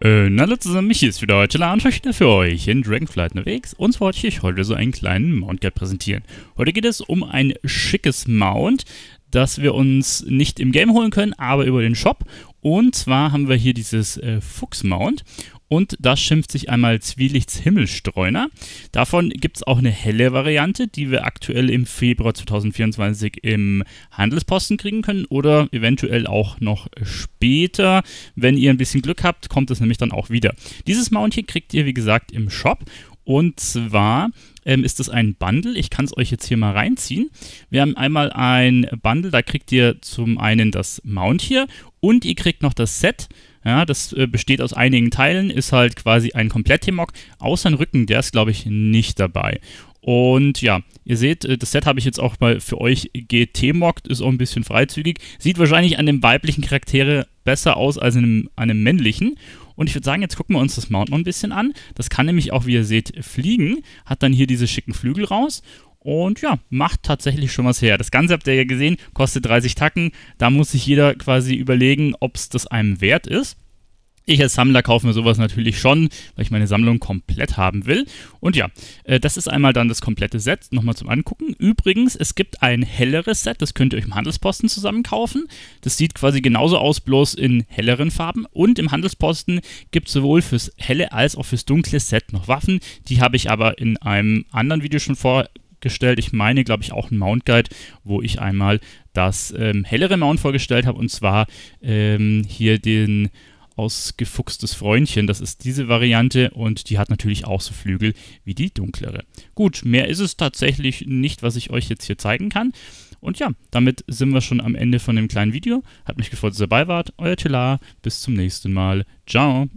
Äh, na hallo zusammen, Michi ist wieder heute da und wieder für euch in Dragonflight unterwegs. Und zwar wollte ich euch heute so einen kleinen Mount Guide präsentieren. Heute geht es um ein schickes Mount, das wir uns nicht im Game holen können, aber über den Shop. Und zwar haben wir hier dieses äh, Fuchs Mount. Und das schimpft sich einmal Zwielichts Himmelstreuner. Davon gibt es auch eine helle Variante, die wir aktuell im Februar 2024 im Handelsposten kriegen können oder eventuell auch noch später. Wenn ihr ein bisschen Glück habt, kommt es nämlich dann auch wieder. Dieses Mount hier kriegt ihr, wie gesagt, im Shop. Und zwar ähm, ist das ein Bundle. Ich kann es euch jetzt hier mal reinziehen. Wir haben einmal ein Bundle, da kriegt ihr zum einen das Mount hier und ihr kriegt noch das Set ja, das äh, besteht aus einigen Teilen, ist halt quasi ein Komplett-Hemok, t außer ein Rücken, der ist, glaube ich, nicht dabei. Und ja, ihr seht, äh, das Set habe ich jetzt auch mal für euch GT-mockt, ist auch ein bisschen freizügig. Sieht wahrscheinlich an dem weiblichen Charaktere besser aus als an einem, an einem männlichen. Und ich würde sagen, jetzt gucken wir uns das Mount noch ein bisschen an. Das kann nämlich auch, wie ihr seht, fliegen. Hat dann hier diese schicken Flügel raus. Und ja, macht tatsächlich schon was her. Das Ganze habt ihr ja gesehen, kostet 30 Tacken. Da muss sich jeder quasi überlegen, ob es das einem wert ist. Ich als Sammler kaufe mir sowas natürlich schon, weil ich meine Sammlung komplett haben will. Und ja, äh, das ist einmal dann das komplette Set, nochmal zum Angucken. Übrigens, es gibt ein helleres Set, das könnt ihr euch im Handelsposten zusammen kaufen. Das sieht quasi genauso aus, bloß in helleren Farben. Und im Handelsposten gibt es sowohl fürs helle als auch fürs dunkle Set noch Waffen. Die habe ich aber in einem anderen Video schon vorgestellt. Ich meine, glaube ich, auch ein Mount Guide, wo ich einmal das ähm, hellere Mount vorgestellt habe. Und zwar ähm, hier den ausgefuchstes Freundchen. Das ist diese Variante und die hat natürlich auch so Flügel wie die dunklere. Gut, mehr ist es tatsächlich nicht, was ich euch jetzt hier zeigen kann. Und ja, damit sind wir schon am Ende von dem kleinen Video. Hat mich gefreut, dass ihr dabei wart. Euer Telar, bis zum nächsten Mal. Ciao.